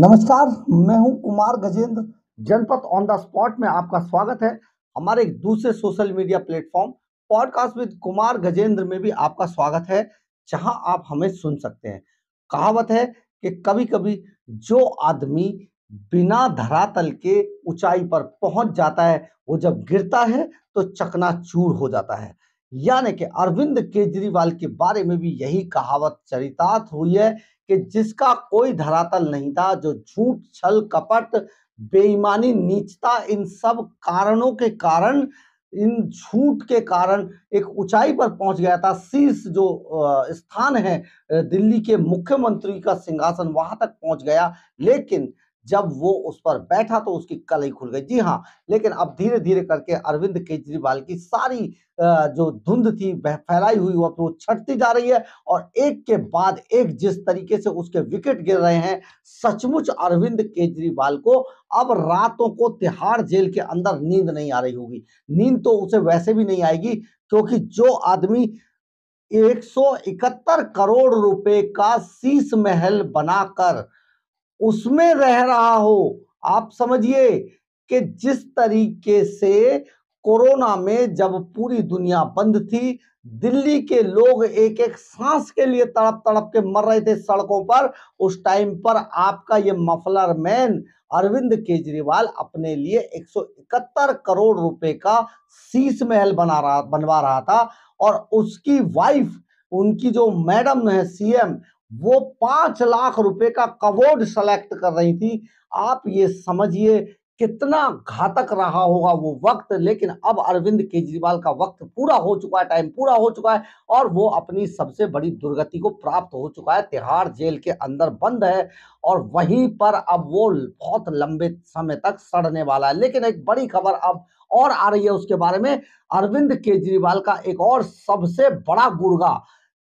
नमस्कार मैं हूं कुमार गजेंद्र जनपद ऑन द स्पॉट में आपका स्वागत है हमारे एक दूसरे social media platform podcast with Kumar Gajendra में भी आपका स्वागत है जहां आप हमें सुन सकते हैं कहावत है कि कभी कभी जो आदमी बिना धरातल के ऊंचाई पर पहुंच जाता है वो जब गिरता है तो चूर हो जाता है यानी कि अरविंद केजरीवाल के बारे में भी यही कहावत चरितार्थ हुई है कि जिसका कोई धरातल नहीं था जो झूठ छल कपट बेईमानी नीचता इन सब कारणों के कारण इन झूठ के कारण एक ऊंचाई पर पहुंच गया था शीर्ष जो स्थान है दिल्ली के मुख्यमंत्री का सिंहासन वहां तक पहुंच गया लेकिन जब वो उस पर बैठा तो उसकी कलई खुल गई जी हाँ लेकिन अब धीरे धीरे करके अरविंद केजरीवाल की सारी जो धुंध थी फैलाई हुई वो तो छटती जा रही है और एक के बाद एक जिस तरीके से उसके विकेट गिर रहे हैं सचमुच अरविंद केजरीवाल को अब रातों को तिहाड़ जेल के अंदर नींद नहीं आ रही होगी नींद तो उसे वैसे भी नहीं आएगी क्योंकि जो आदमी 171 करोड़ रुपए का शीश महल बनाकर उसमें रह रहा हो आप समझिए कि जिस तरीके से कोरोना में जब पूरी दुनिया बंद थी दिल्ली के लोग एक एक सांस के लिए तड़प तड़प के मर रहे थे सड़कों पर उस टाइम पर आपका ये मफलर मैन अरविंद केजरीवाल अपने लिए 171 करोड़ रुपए का शीश महल बना रहा बनवा रहा था और उसकी वाइफ उनकी जो मैडम है सीएम वो पांच लाख रुपए का कबोर्ड सेलेक्ट कर रही थी आप ये समझिए कितना घातक रहा होगा वो वक्त लेकिन अब अरविंद केजरीवाल का वक्त पूरा हो चुका है टाइम पूरा हो चुका है और वो अपनी सबसे बड़ी दुर्गति को प्राप्त हो चुका है तिहाड़ जेल के अंदर बंद है और वहीं पर अब वो बहुत लंबे समय तक सड़ने वाला है लेकिन एक बड़ी खबर अब और आ रही है उसके बारे में अरविंद केजरीवाल का एक और सबसे बड़ा गुर्गा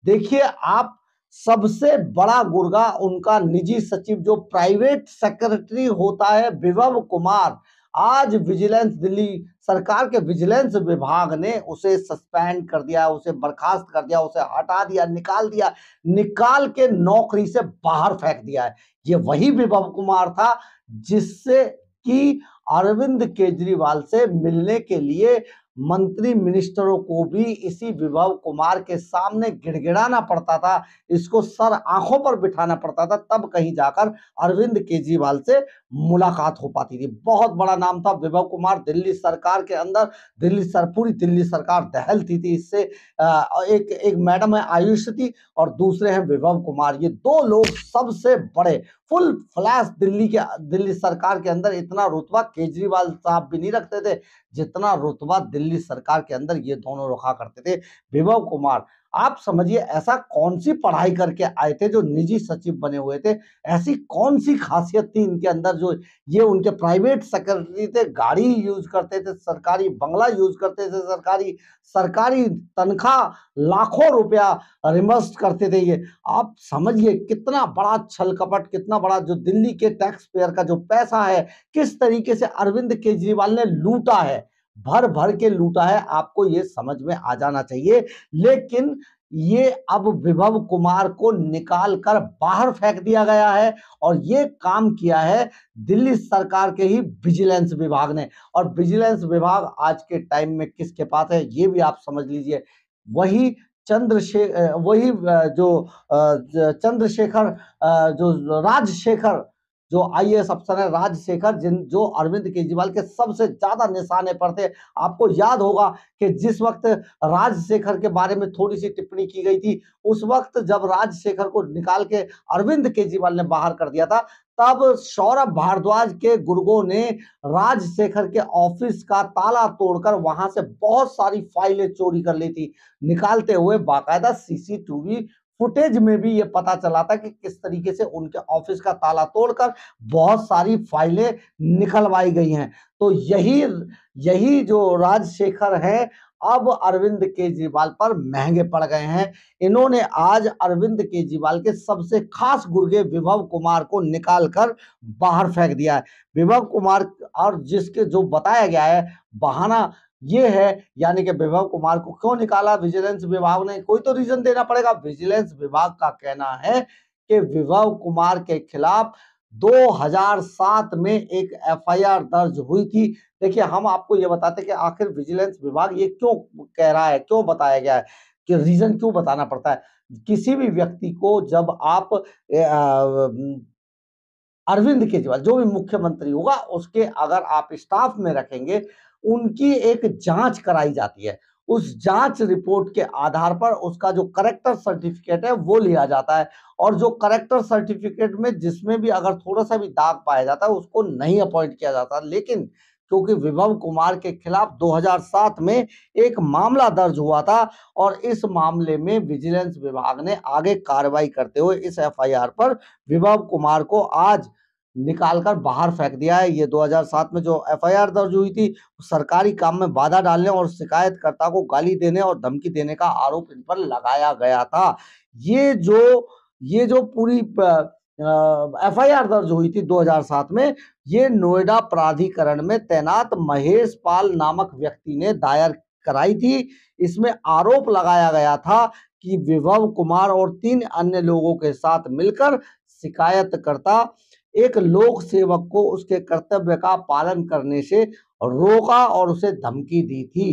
देखिए आप सबसे बड़ा गुर्गा उनका निजी सचिव जो प्राइवेट सेक्रेटरी होता है विभव कुमार आज विजिलेंस दिल्ली सरकार के विजिलेंस विभाग ने उसे सस्पेंड कर दिया उसे बर्खास्त कर दिया उसे हटा दिया निकाल दिया निकाल के नौकरी से बाहर फेंक दिया है ये वही विभव कुमार था जिससे कि अरविंद केजरीवाल से मिलने के लिए मंत्री मिनिस्टरों को भी इसी विभव कुमार के सामने गिड़गिड़ाना पड़ता था इसको सर आंखों पर बिठाना पड़ता था तब कहीं जाकर अरविंद केजरीवाल से मुलाकात हो पाती थी बहुत बड़ा नाम था विभव कुमार दिल्ली सरकार के अंदर दिल्ली सर पूरी दिल्ली सरकार दहलती थी इससे एक एक मैडम है आयुष थी और दूसरे हैं विभव कुमार ये दो लोग सबसे बड़े फुल फ्लैश दिल्ली के दिल्ली सरकार के अंदर इतना रुतबा केजरीवाल साहब भी नहीं रखते थे जितना रुतबा दिल्ली सरकार के अंदर ये दोनों रखा करते थे विभव कुमार आप समझिए ऐसा कौन सी पढ़ाई करके आए थे जो निजी सचिव बने हुए थे ऐसी कौन सी खासियत थी इनके अंदर जो ये उनके प्राइवेट सेक्रेटरी थे गाड़ी यूज करते थे सरकारी बंगला यूज करते थे सरकारी सरकारी तनख्वाह लाखों रुपया रिमर्स करते थे ये आप समझिए कितना बड़ा छल कपट कितना बड़ा जो दिल्ली के टैक्स पेयर का जो पैसा है किस तरीके से अरविंद केजरीवाल ने लूटा है भर भर के लूटा है आपको ये समझ में आ जाना चाहिए लेकिन ये अब विभव कुमार को निकाल कर बाहर फेंक दिया गया है और ये काम किया है दिल्ली सरकार के ही विजिलेंस विभाग ने और विजिलेंस विभाग आज के टाइम में किसके पास है ये भी आप समझ लीजिए वही चंद्रशेखर वही जो चंद्रशेखर जो राजशेखर जो आई एस अफसर है राजशेखर जिन जो अरविंद केजरीवाल के सबसे ज्यादा निशाने पर थे आपको याद होगा कि जिस वक्त राजशेखर के बारे में थोड़ी सी टिप्पणी की गई थी उस वक्त जब राजशेखर को निकाल के अरविंद केजरीवाल ने बाहर कर दिया था तब सौरभ भारद्वाज के गुर्गों ने राजशेखर के ऑफिस का ताला तोड़कर वहां से बहुत सारी फाइलें चोरी कर ली थी निकालते हुए बाकायदा सीसीटीवी फुटेज में भी ये पता चला था कि किस तरीके से उनके ऑफिस का ताला तोड़कर बहुत सारी फाइलें निकलवाई गई हैं तो यही यही जो राजशेखर हैं अब अरविंद केजरीवाल पर महंगे पड़ गए हैं इन्होंने आज अरविंद केजरीवाल के सबसे खास गुर्गे विभव कुमार को निकाल कर बाहर फेंक दिया है विभव कुमार और जिसके जो बताया गया है बहाना ये है यानी कि विभव कुमार को क्यों निकाला विजिलेंस विभाग ने कोई तो रीजन देना पड़ेगा विजिलेंस विभाग का कहना है कि विभव कुमार के खिलाफ 2007 में एक एफआईआर दर्ज हुई थी देखिए हम आपको ये बताते कि आखिर विजिलेंस विभाग ये क्यों कह रहा है क्यों बताया गया है कि रीजन क्यों बताना पड़ता है किसी भी व्यक्ति को जब आप ए, आ, अरविंद केजरीवाल जो भी मुख्यमंत्री होगा उसके अगर आप स्टाफ में रखेंगे उनकी एक जांच कराई जाती है उस जांच रिपोर्ट के आधार पर उसका जो करेक्टर सर्टिफिकेट है वो लिया जाता है और जो करेक्टर सर्टिफिकेट में जिसमें भी अगर थोड़ा सा भी दाग पाया जाता है उसको नहीं अपॉइंट किया जाता लेकिन क्योंकि विभव कुमार के खिलाफ 2007 में एक मामला दर्ज हुआ था और इस मामले में विजिलेंस विभाग ने आगे कार्रवाई करते हुए इस एफआईआर पर विभव कुमार को आज निकालकर बाहर फेंक दिया है ये 2007 में जो एफआईआर दर्ज हुई थी सरकारी काम में बाधा डालने और शिकायतकर्ता को गाली देने और धमकी देने का आरोप इन पर लगाया गया था ये जो ये जो पूरी एफ आई आर दर्ज हुई थी 2007 में ये नोएडा प्राधिकरण में तैनात महेश पाल नामक व्यक्ति ने दायर कराई थी इसमें आरोप लगाया गया था कि विभव कुमार और तीन अन्य लोगों के साथ मिलकर शिकायतकर्ता एक लोक सेवक को उसके कर्तव्य का पालन करने से रोका और उसे धमकी दी थी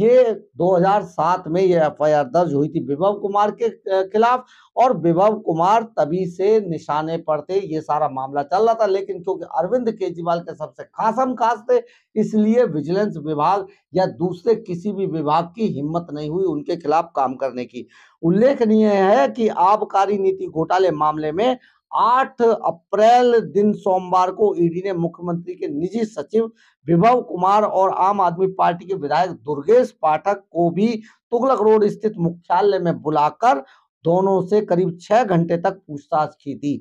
ये 2007 में यह एफ दर्ज हुई थी विभव कुमार के खिलाफ और विभव कुमार तभी से निशाने पर थे ये सारा मामला चल रहा था लेकिन क्योंकि अरविंद केजरीवाल के सबसे खासम खास थे इसलिए विजिलेंस विभाग या दूसरे किसी भी विभाग की हिम्मत नहीं हुई उनके खिलाफ काम करने की उल्लेखनीय है कि आबकारी नीति घोटाले मामले में आठ अप्रैल दिन सोमवार को ईडी e ने मुख्यमंत्री के निजी सचिव विभव कुमार और आम आदमी पार्टी के विधायक दुर्गेश पाठक को भी तुगलक रोड स्थित मुख्यालय में बुलाकर दोनों से करीब छह घंटे तक पूछताछ की थी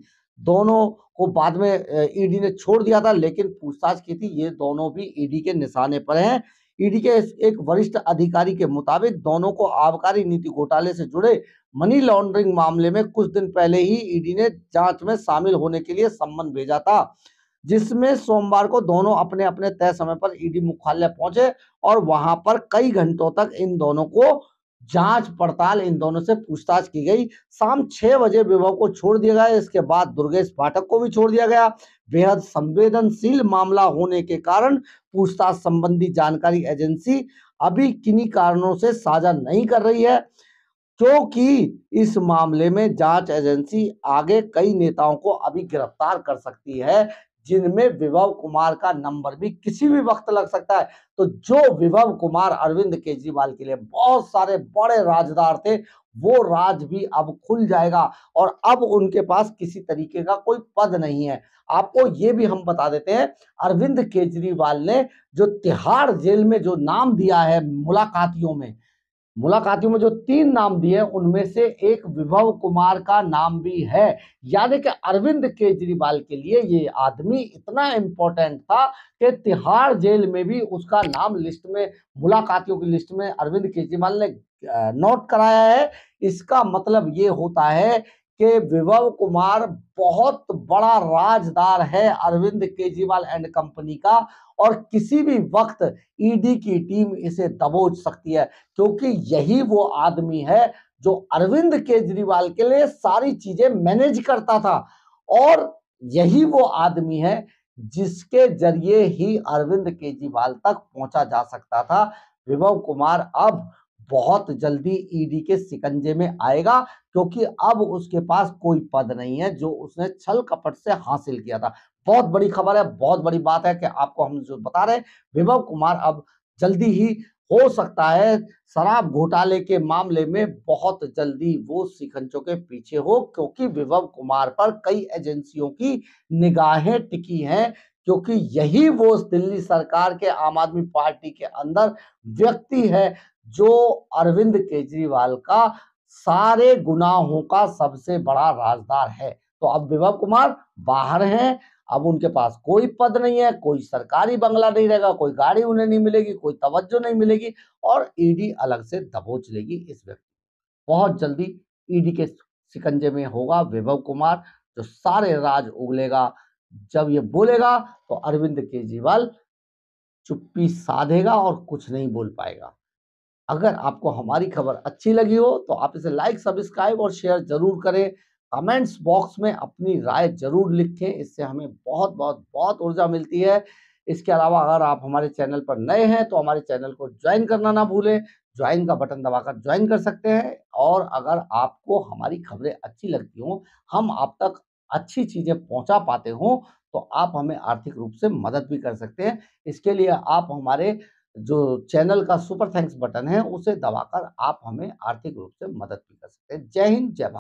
दोनों को बाद में ईडी e ने छोड़ दिया था लेकिन पूछताछ की थी ये दोनों भी ईडी e के निशाने पर हैं ईडी के एक वरिष्ठ अधिकारी के मुताबिक दोनों को आबकारी नीति घोटाले से जुड़े मनी लॉन्ड्रिंग मामले में कुछ दिन पहले ही ईडी ने जांच में शामिल होने के लिए सम्मन भेजा था जिसमें सोमवार को दोनों अपने अपने तय समय पर ईडी मुख्यालय पहुंचे और वहां पर कई घंटों तक इन दोनों को जांच पड़ताल इन दोनों से पूछताछ की गई शाम छह बजे विभव को छोड़ दिया गया इसके बाद दुर्गेश पाठक को भी छोड़ दिया गया बेहद संवेदनशील मामला होने के कारण पूछताछ संबंधी जानकारी एजेंसी अभी किन्हीं कारणों से साझा नहीं कर रही है क्योंकि इस मामले में जांच एजेंसी आगे कई नेताओं को अभी गिरफ्तार कर सकती है जिनमें विभव कुमार का नंबर भी किसी भी वक्त लग सकता है तो जो विभव कुमार अरविंद केजरीवाल के लिए बहुत सारे बड़े राजदार थे वो राज भी अब खुल जाएगा और अब उनके पास किसी तरीके का कोई पद नहीं है आपको ये भी हम बता देते हैं अरविंद केजरीवाल ने जो तिहाड़ जेल में जो नाम दिया है मुलाकातियों में मुलाकातियों में जो तीन नाम दिए उनमें से एक विभव कुमार का नाम भी है यानी कि अरविंद केजरीवाल के लिए ये आदमी इतना इम्पोर्टेंट था कि तिहाड़ जेल में भी उसका नाम लिस्ट में मुलाकातियों की लिस्ट में अरविंद केजरीवाल ने नोट कराया है इसका मतलब ये होता है कि विभव कुमार बहुत बड़ा राजदार है अरविंद केजरीवाल एंड कंपनी का और किसी भी वक्त ईडी e की टीम इसे दबोच सकती है क्योंकि यही वो आदमी है जो अरविंद केजरीवाल के लिए सारी चीजें मैनेज करता था और यही वो आदमी है जिसके जरिए ही अरविंद केजरीवाल तक पहुंचा जा सकता था विभव कुमार अब बहुत जल्दी ईडी e के सिकंजे में आएगा क्योंकि अब उसके पास कोई पद नहीं है जो उसने छल कपट से हासिल किया था बहुत बड़ी खबर है बहुत बड़ी बात है कि आपको हम जो बता रहे हैं विभव कुमार अब जल्दी ही हो सकता है शराब घोटाले के मामले में बहुत जल्दी वो सिकंजों के पीछे हो क्योंकि विभव कुमार पर कई एजेंसियों की निगाहें टिकी हैं क्योंकि यही वो दिल्ली सरकार के आम आदमी पार्टी के अंदर व्यक्ति है जो अरविंद केजरीवाल का सारे गुनाहों का सबसे बड़ा राजदार है तो अब विभव कुमार बाहर हैं अब उनके पास कोई पद नहीं है कोई सरकारी बंगला नहीं रहेगा कोई गाड़ी उन्हें नहीं मिलेगी कोई तवज्जो नहीं मिलेगी और ईडी अलग से दबोच लेगी इस व्यक्ति बहुत जल्दी ईडी के सिकंजे में होगा विभव कुमार जो सारे राज उगलेगा जब ये बोलेगा तो अरविंद केजरीवाल चुप्पी साधेगा और कुछ नहीं बोल पाएगा अगर आपको हमारी खबर अच्छी लगी हो तो आप इसे लाइक सब्सक्राइब और शेयर जरूर करें कमेंट्स बॉक्स में अपनी राय जरूर लिखें इससे हमें बहुत बहुत बहुत ऊर्जा मिलती है इसके अलावा अगर आप हमारे चैनल पर नए हैं तो हमारे चैनल को ज्वाइन करना ना भूलें ज्वाइन का बटन दबाकर ज्वाइन कर सकते हैं और अगर आपको हमारी खबरें अच्छी लगती हों हम आप तक अच्छी चीज़ें पहुंचा पाते हों तो आप हमें आर्थिक रूप से मदद भी कर सकते हैं इसके लिए आप हमारे जो चैनल का सुपर थैंक्स बटन है उसे दबाकर आप हमें आर्थिक रूप से मदद भी कर सकते हैं जय हिंद जय भारत